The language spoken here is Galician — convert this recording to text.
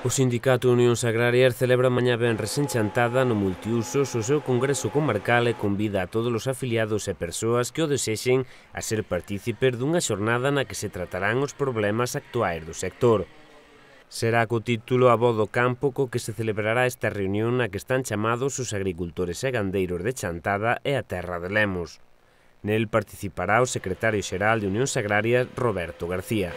O sindicato Unións Agrarias celebra mañá ben en no multiusos o seu congreso comarcal e convida a todos os afiliados e persoas que o desexen a ser partícipes dunha xornada na que se tratarán os problemas actuais do sector. Será co título A voz do campo co que se celebrará esta reunión na que están chamados os agricultores e gandeiros de Chantada e a Terra de Lemos. Nel participará o secretario xeral de Unións Agrarias, Roberto García.